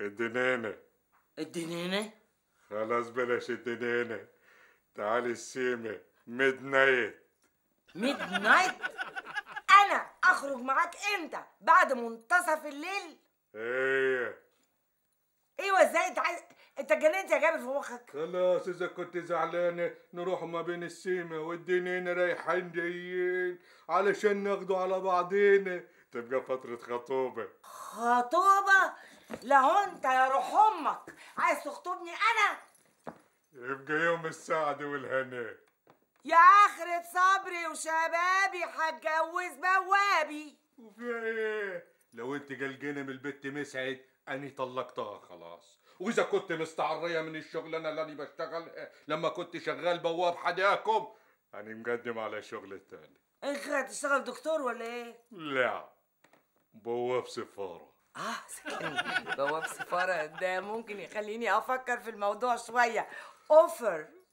الدنانة الدنانة خلاص بلاش الدنانة تعالي السيمة ميد نايت ميد نايت أنا أخرج معاك إمتى؟ بعد منتصف الليل؟ إيه ايوه ازاي انت عايز انت اتجننت يا جابر في مخك خلاص اذا كنت زعلانه نروح ما بين السيمة والدنينه رايحين جايين علشان ناخده على بعضينا تبقى فتره خطوبه خطوبه لا هو انت يا روح امك عايز تخطبني انا يبقى يوم السعد والهناء يا آخرة صبري وشبابي هتجوز بوابي وفي ايه لو انت جلجنه من البت مسعد اني طلقتها خلاص واذا كنت مستعريه من الشغلانه اللي انا بشتغلها لما كنت شغال بواب حداكم انا مقدم على شغل تاني انت هتشتغل دكتور ولا ايه لا بواب سفاره اه سكري السفاره ده ممكن يخليني افكر في الموضوع شويه اوفر